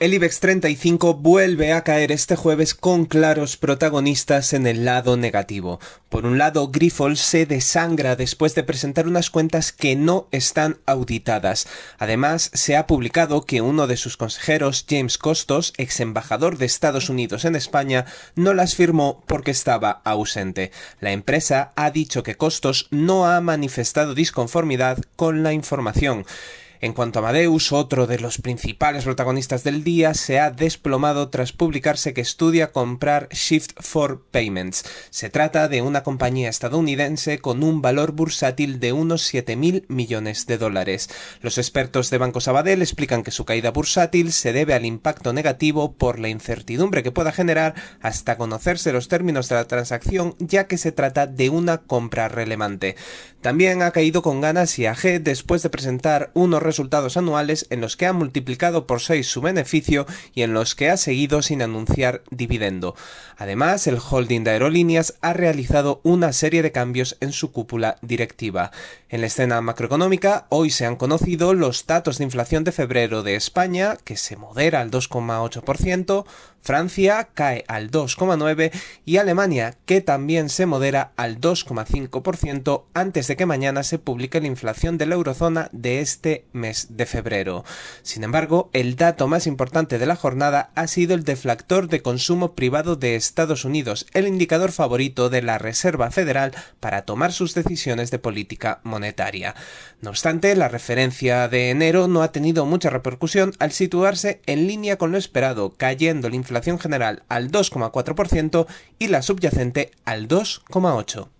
El IBEX 35 vuelve a caer este jueves con claros protagonistas en el lado negativo. Por un lado, Grifol se desangra después de presentar unas cuentas que no están auditadas. Además, se ha publicado que uno de sus consejeros, James Costos, ex embajador de Estados Unidos en España, no las firmó porque estaba ausente. La empresa ha dicho que Costos no ha manifestado disconformidad con la información. En cuanto a Amadeus, otro de los principales protagonistas del día, se ha desplomado tras publicarse que estudia comprar Shift 4 Payments. Se trata de una compañía estadounidense con un valor bursátil de unos 7.000 millones de dólares. Los expertos de Banco Sabadell explican que su caída bursátil se debe al impacto negativo por la incertidumbre que pueda generar hasta conocerse los términos de la transacción, ya que se trata de una compra relevante. También ha caído con ganas AG después de presentar unos resultados anuales en los que ha multiplicado por 6 su beneficio y en los que ha seguido sin anunciar dividendo. Además, el holding de aerolíneas ha realizado una serie de cambios en su cúpula directiva. En la escena macroeconómica, hoy se han conocido los datos de inflación de febrero de España, que se modera al 2,8%, Francia cae al 2,9% y Alemania, que también se modera al 2,5% antes de que mañana se publique la inflación de la eurozona de este mes de febrero. Sin embargo, el dato más importante de la jornada ha sido el deflactor de consumo privado de Estados Unidos, el indicador favorito de la Reserva Federal para tomar sus decisiones de política monetaria. No obstante, la referencia de enero no ha tenido mucha repercusión al situarse en línea con lo esperado, cayendo la inflación general al 2,4% y la subyacente al 2,8%.